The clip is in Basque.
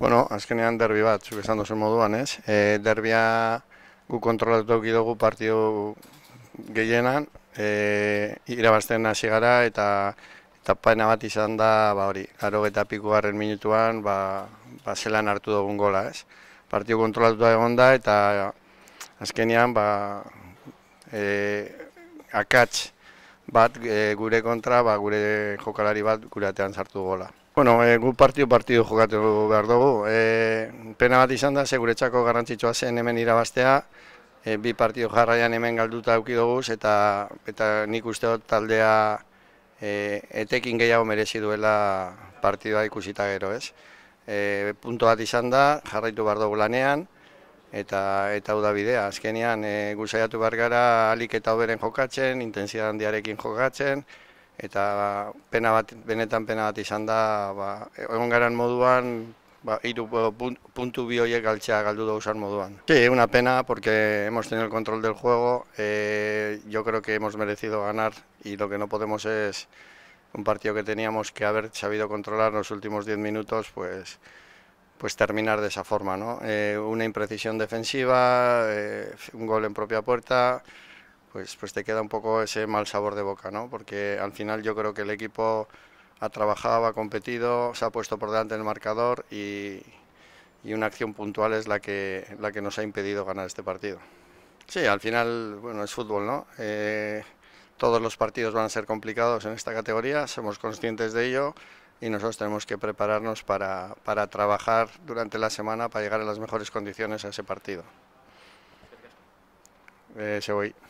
Bueno, azkenean derbi bat, zuk esan duzu moduan, ez? E, derbia gu kontrolatu dugu partio gehienan, e, irabazten hasi gara eta eta bat izan da, ba hori, aro eta piku garren minutuan, ba, ba zelan hartu dugun gola, ez? Partio kontrolatuta egon da eta azkenean, ba, e, akats bat e, gure kontra, ba, gure jokalari bat gure atean sartu gola. Bueno, e, gu partio-partio jokatu behar dugu. Eh, pena bat izan da, seguretzako garrantzitsua zen hemen irabaztea, e, bi partio jarraian hemen galduta dugu, eta, eta nik uste dut taldea e, etekin gehiago merezi duela partidoa ikusita gero, ez? E, punto bat izan da, jarraitu behar dugu lanean, eta eta da bidea. Azkenean, e, gu saiatu behar gara alik eta hoberen jokatzen, intensidad handiarekin jokatzen, eta ba, pena bat, benetan pena bat izan da, ba, egon moduan, ba, iru puntu bi horiek galtzea galdu da usan moduan. Sí, una pena, porque hemos tenido el control del juego, eh, yo creo que hemos merecido ganar, y lo que no podemos es un partido que teníamos que haber sabido controlar los últimos 10 minutos, pues pues terminar de esa forma, ¿no? Eh, una imprecisión defensiva, eh, un gol en propia puerta, Pues, pues, te queda un poco ese mal sabor de boca, ¿no? Porque al final yo creo que el equipo ha trabajado, ha competido, se ha puesto por delante el marcador y, una acción puntual es la que, la que nos ha impedido ganar este partido. Sí, al final, bueno, es fútbol, ¿no? Eh, todos los partidos van a ser complicados en esta categoría, somos conscientes de ello y nosotros tenemos que prepararnos para, trabajar durante la semana para llegar en las mejores condiciones a ese partido. Eh, se voy.